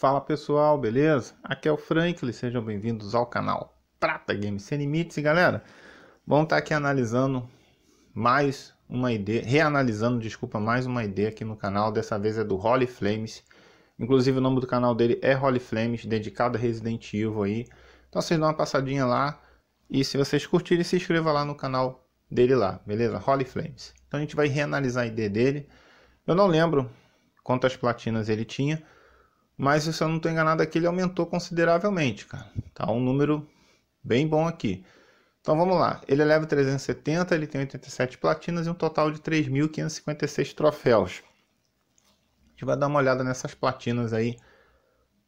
Fala pessoal, beleza? Aqui é o Franklin, sejam bem-vindos ao canal Prata Games Sem Limites e galera, vamos estar tá aqui analisando mais uma ideia, reanalisando, desculpa, mais uma ideia aqui no canal, dessa vez é do Holy Flames, inclusive o nome do canal dele é Holy Flames, dedicado a Resident Evil aí, então vocês dão uma passadinha lá e se vocês curtirem se inscreva lá no canal dele lá, beleza? Holy Flames. Então a gente vai reanalisar a ideia dele, eu não lembro quantas platinas ele tinha, mas se eu não estou enganado aqui, ele aumentou consideravelmente, cara. Tá um número bem bom aqui. Então vamos lá. Ele eleva 370, ele tem 87 platinas e um total de 3.556 troféus. A gente vai dar uma olhada nessas platinas aí,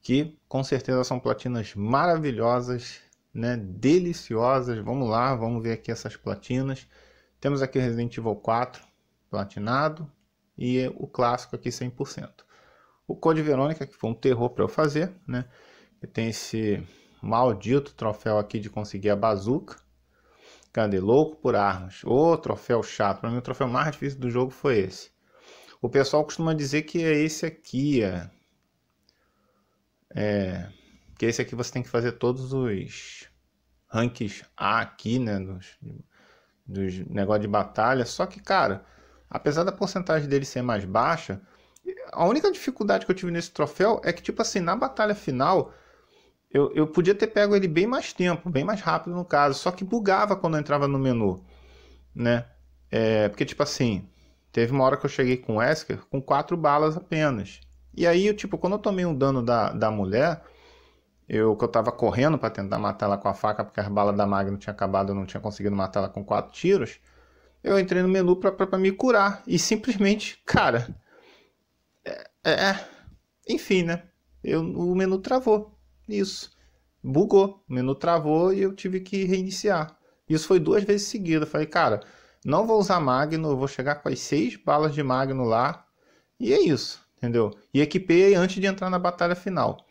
que com certeza são platinas maravilhosas, né? Deliciosas. Vamos lá, vamos ver aqui essas platinas. Temos aqui o Resident Evil 4 platinado e o clássico aqui 100%. O Code Verônica, que foi um terror para eu fazer, né? Eu tenho esse maldito troféu aqui de conseguir a bazuca. Cadê? Louco por armas. Ô, oh, troféu chato. Para mim, o troféu mais difícil do jogo foi esse. O pessoal costuma dizer que é esse aqui, é... é... Que esse aqui você tem que fazer todos os ranks A aqui, né? Dos, dos negócios de batalha. Só que, cara, apesar da porcentagem dele ser mais baixa, a única dificuldade que eu tive nesse troféu é que, tipo assim, na batalha final, eu, eu podia ter pego ele bem mais tempo, bem mais rápido no caso, só que bugava quando eu entrava no menu, né? É, porque, tipo assim, teve uma hora que eu cheguei com o Esker com quatro balas apenas. E aí, eu, tipo, quando eu tomei um dano da, da mulher, eu que eu tava correndo para tentar matar ela com a faca, porque as balas da Magno tinha acabado, eu não tinha conseguido matar ela com quatro tiros. Eu entrei no menu para me curar e simplesmente, cara, é, é. Enfim, né? Eu, o menu travou. Isso. Bugou. O menu travou e eu tive que reiniciar. Isso foi duas vezes seguida. Falei, cara, não vou usar Magno, eu vou chegar com as seis balas de Magno lá. E é isso, entendeu? E equipei antes de entrar na batalha final.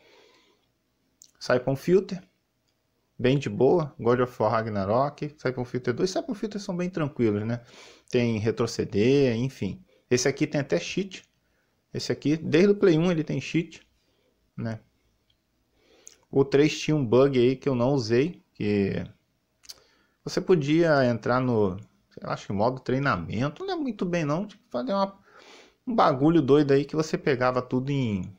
Saipon Filter, bem de boa. God of War Ragnarok, Saipon Filter 2. Saipon Filter são bem tranquilos, né? Tem retroceder, enfim. Esse aqui tem até cheat. Esse aqui, desde o Play 1 ele tem cheat, né? O 3 tinha um bug aí que eu não usei, que você podia entrar no, acho que modo treinamento, não é muito bem não, que fazer uma, um bagulho doido aí que você pegava tudo em,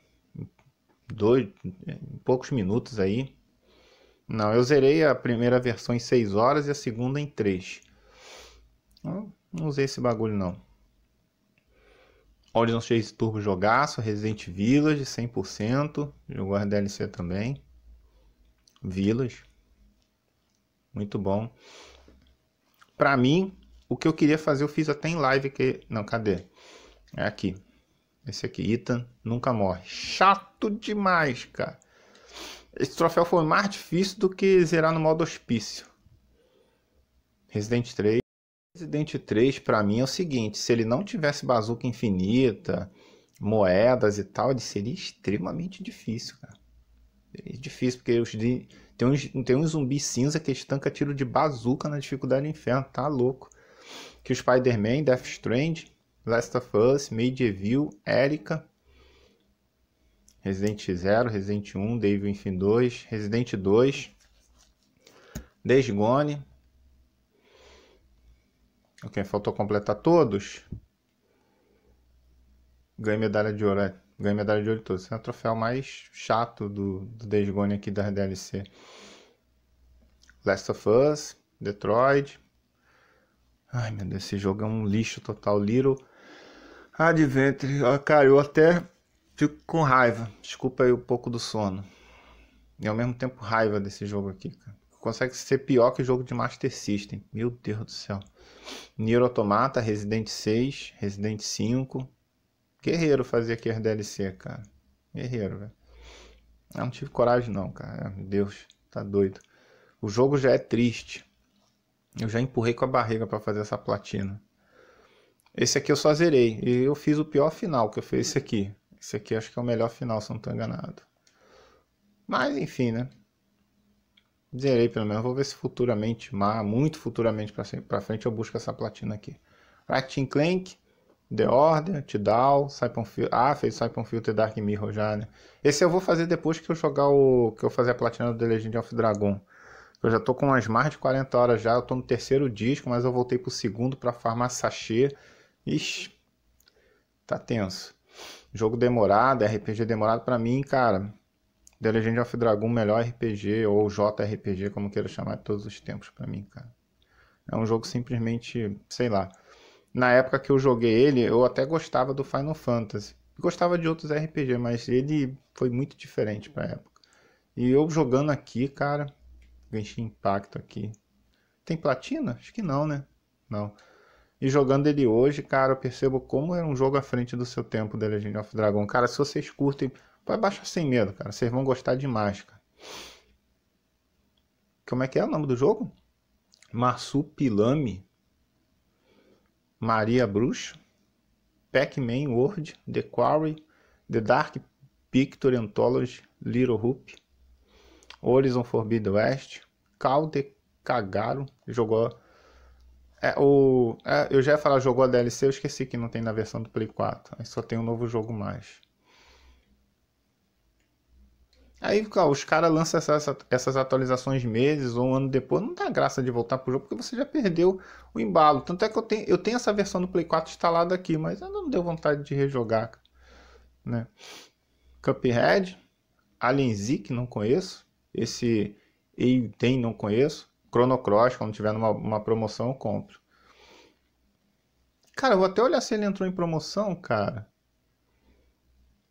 dois, em poucos minutos aí. Não, eu zerei a primeira versão em 6 horas e a segunda em 3. Não, não usei esse bagulho não. Horizon Chase Turbo jogaço, Resident Village 100%, jogou a DLC também. Village. Muito bom. Para mim, o que eu queria fazer, eu fiz até em live que não, cadê? É aqui. Esse aqui, Ethan nunca morre. Chato demais, cara. Esse troféu foi mais difícil do que zerar no modo hospício. Resident 3 Resident 3, para mim, é o seguinte: se ele não tivesse bazuca infinita, moedas e tal, ele seria extremamente difícil, cara. É difícil, porque os, tem, uns, tem um zumbi cinza que estanca tiro de bazuca na dificuldade do inferno, tá louco. Que o Spider-Man, Death Strange, Last of Us, Medieval, Erika, Resident 0, Resident 1, Devil Infin 2, Resident 2, Desgone, Ok, faltou completar todos. Ganhei medalha de ouro, é. Ganhei medalha de ouro todos. Esse é o troféu mais chato do, do Gone aqui da DLC. Last of Us, Detroit. Ai meu Deus, esse jogo é um lixo total. Little Adventure. Ah, cara, eu até fico com raiva. Desculpa aí um pouco do sono. E ao mesmo tempo raiva desse jogo aqui, cara consegue ser pior que jogo de Master System. Meu Deus do céu. Nier Automata, Resident 6, Resident 5. Guerreiro fazer aqui as DLC, cara. Guerreiro, velho. não tive coragem não, cara. Meu Deus, tá doido. O jogo já é triste. Eu já empurrei com a barriga para fazer essa platina. Esse aqui eu só zerei. E eu fiz o pior final que eu fiz esse aqui. Esse aqui acho que é o melhor final, se não tô enganado. Mas enfim, né? Zerei pelo menos. Vou ver se futuramente, muito futuramente pra, frente, eu busco essa platina aqui. Ratchet Clank, The Order, Tidal, Saipon Filter. Ah, fez Saipon Filter Dark Mirror já, né? Esse eu vou fazer depois que eu jogar o. que eu fazer a platina do The Legend of Dragon. Eu já tô com umas mais de 40 horas já. Eu tô no terceiro disco, mas eu voltei pro segundo pra farmar sachê. Ixi, tá tenso. Jogo demorado, RPG demorado pra mim, cara. The Legend of Dragon, melhor RPG ou JRPG, como queira chamar de todos os tempos para mim, cara. É um jogo simplesmente, sei lá. Na época que eu joguei ele, eu até gostava do Final Fantasy. Gostava de outros RPG, mas ele foi muito diferente pra época. E eu jogando aqui, cara, ganhei Impacto aqui. Tem platina? Acho que não, né? Não. E jogando ele hoje, cara, eu percebo como era um jogo à frente do seu tempo, The Legend of Dragon. Cara, se vocês curtem Pode baixar sem medo, cara. Vocês vão gostar demais, cara. Como é que é o nome do jogo? Marsupilami. Maria Bruxa. Pac-Man World. The Quarry. The Dark Picture Anthology. Little Hoop. Horizon Forbidden West. Calde Cagaro. Jogou. É, o, é, eu já ia falar, jogou a DLC, eu esqueci que não tem na versão do Play 4. Aí só tem um novo jogo mais. Aí, os caras lançam essas, essas atualizações meses ou um ano depois, não dá graça de voltar pro jogo porque você já perdeu o embalo. Tanto é que eu tenho, eu tenho essa versão do Play 4 instalada aqui, mas ainda não deu vontade de rejogar, né? Cuphead, Alien Z, que não conheço, esse tem não conheço, Chrono Cross, quando tiver numa uma promoção eu compro. Cara, eu vou até olhar se ele entrou em promoção, cara.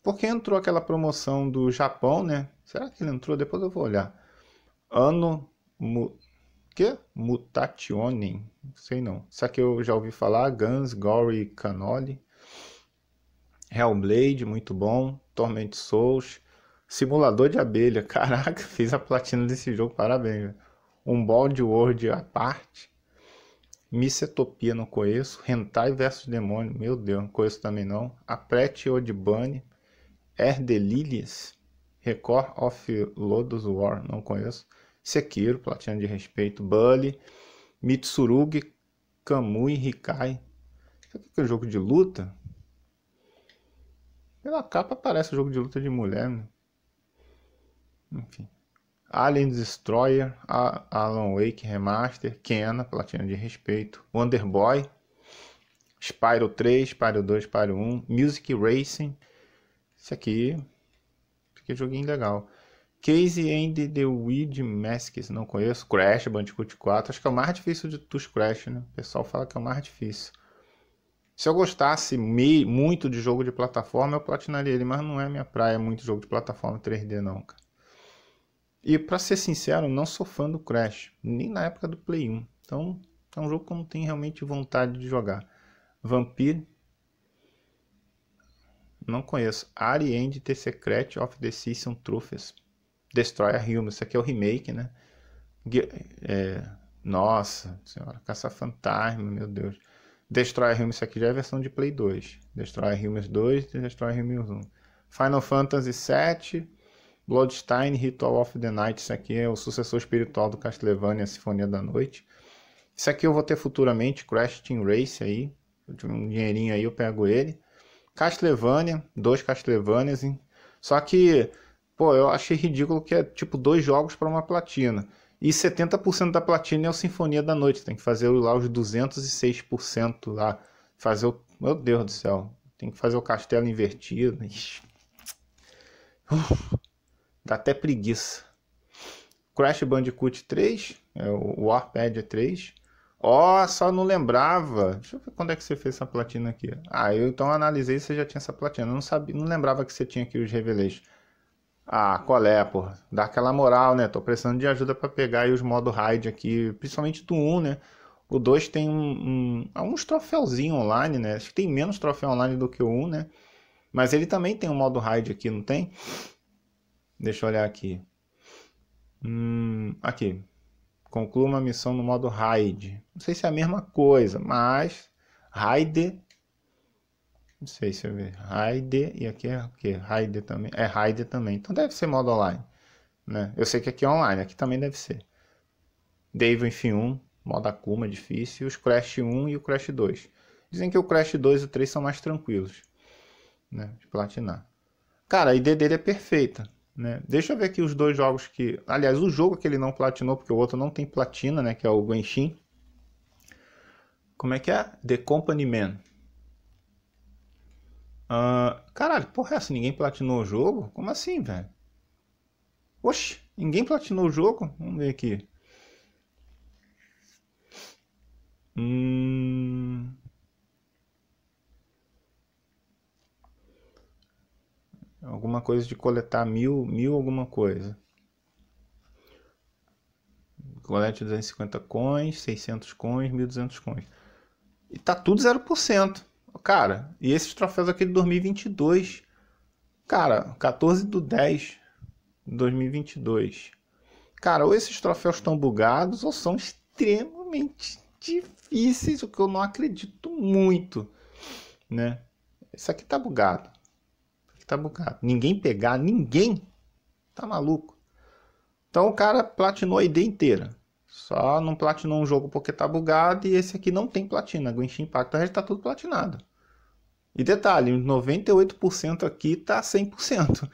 Porque entrou aquela promoção do Japão, né? Será que ele entrou? Depois eu vou olhar. Ano mu... que? Mutationem. Sei não. Só que eu já ouvi falar. Guns, Gory, Canoli. Hellblade, muito bom. Torment Souls. Simulador de abelha. Caraca, fiz a platina desse jogo. Parabéns. Um Bold World à parte. Missetopia não conheço. Hentai versus Demônio. Meu Deus, não conheço também não. Aprete Odibane. Erdelilies, Record of Lodos War, não conheço. Sekiro, Platina de Respeito, Bully, Mitsurugi, Kamui Hikai. Isso aqui é um jogo de luta? Pela capa parece um jogo de luta de mulher. Né? Enfim. Alien Destroyer, Alan Wake Remaster, Kena, Platina de Respeito, Wonderboy, Spyro 3, Spyro 2, Spyro 1, Music Racing, esse aqui. que é joguinho legal. Case and the Weed se não conheço. Crash, Bandicoot 4. Acho que é o mais difícil de dos Crash, né? O pessoal fala que é o mais difícil. Se eu gostasse me, muito de jogo de plataforma, eu platinaria ele, mas não é minha praia muito jogo de plataforma 3D, não, cara. E pra ser sincero, não sou fã do Crash, nem na época do Play 1. Então, é um jogo que eu não tenho realmente vontade de jogar. Vampire não conheço. End The Secret of Decision Season Destroy a Human. Isso aqui é o remake, né? É, nossa senhora, Caça-Fantasma, meu Deus. Destroy Humans, isso aqui já é versão de Play 2. Destroy Humans 2 e Destroy Humans 1. Final Fantasy VII, Bloodstein, Ritual of the Night, isso aqui é o sucessor espiritual do Castlevania, Sinfonia da Noite. Isso aqui eu vou ter futuramente, Crash Team Race aí. Eu tive um dinheirinho aí, eu pego ele. Castlevania, dois Castlevanias. Hein? Só que, pô, eu achei ridículo que é tipo dois jogos para uma platina. E 70% da platina é o Sinfonia da Noite. Tem que fazer lá os 206% lá. Fazer o. Meu Deus do céu. Tem que fazer o castelo invertido. Né? Uf, dá até preguiça. Crash Bandicoot 3, é o Warped 3. É Ó, oh, só não lembrava. Deixa eu ver quando é que você fez essa platina aqui. Ah, eu então analisei e você já tinha essa platina. Eu não sabia, não lembrava que você tinha aqui os revelations. Ah, qual é, porra? Dá aquela moral, né? Tô precisando de ajuda para pegar aí os modo raid aqui, principalmente do 1, né? O 2 tem um, um, uns troféuzinhos online, né? Acho que tem menos troféu online do que o 1, né? Mas ele também tem um modo raid aqui, não tem? Deixa eu olhar aqui. Hum, aqui. Conclua uma missão no modo raid. Não sei se é a mesma coisa, mas raid. Não sei se eu vi. Raid e aqui é o que? Raid também. É raid também. Então deve ser modo online. Né? Eu sei que aqui é online, aqui também deve ser. Dave enfim 1, modo Akuma difícil, os Crash 1 e o Crash 2. Dizem que o Crash 2 e o 3 são mais tranquilos, né, de platinar. Cara, a ID dele é perfeita. Né? Deixa eu ver aqui os dois jogos que. Aliás, o jogo que ele não platinou, porque o outro não tem platina, né? Que é o Genshin. Como é que é? The Company Man. Uh, caralho, porra, é essa ninguém platinou o jogo? Como assim, velho? Oxi, ninguém platinou o jogo? Vamos ver aqui. Hum, Alguma coisa de coletar mil, mil alguma coisa. Colete 250 coins, 600 coins, 1200 coins. E tá tudo 0%. Cara, e esses troféus aqui de 2022. Cara, 14 do 10 de 2022. Cara, ou esses troféus estão bugados ou são extremamente difíceis, o que eu não acredito muito, né? Isso aqui tá bugado tá bugado. Ninguém pegar, ninguém. Tá maluco. Então o cara platinou a ideia inteira. Só não platinou um jogo porque tá bugado e esse aqui não tem platina. Genshin Impact já então, tá tudo platinado. E detalhe, 98% aqui tá 100%.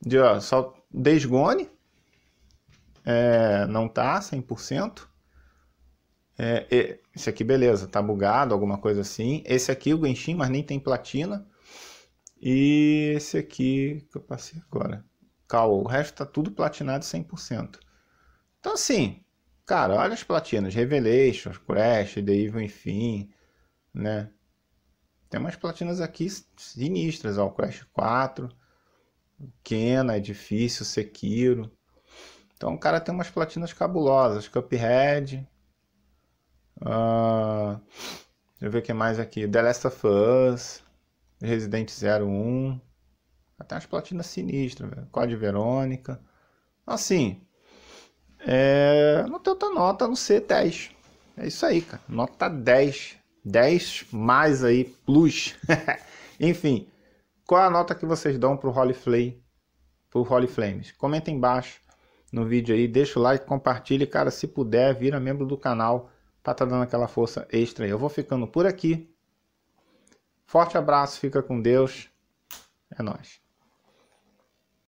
De, ó, só Desgone é, não tá 100%. É, esse aqui beleza, tá bugado, alguma coisa assim. Esse aqui o Genshin, mas nem tem platina. E esse aqui que eu passei agora. Cal, o resto tá tudo platinado 100%. Então assim, cara, olha as platinas, Revelations, Crash, The Evil, enfim, né? Tem umas platinas aqui sinistras, ó, Crash 4, Kena, Edifício, é Sekiro. Então o cara tem umas platinas cabulosas, Cuphead. Uh, deixa eu ver o que mais aqui, The Last of Us. Resident 01. Até umas platinas sinistras, velho. Code Verônica. Assim. É... Não tem outra nota no C10. É isso aí, cara. Nota 10. 10 mais aí, plus. Enfim. Qual é a nota que vocês dão pro Holy Flame? Pro Holy Flames? Comenta embaixo no vídeo aí. Deixa o like, compartilhe. Cara, se puder, vira membro do canal para tá dando aquela força extra aí. Eu vou ficando por aqui. Forte abraço, fica com Deus. É nóis.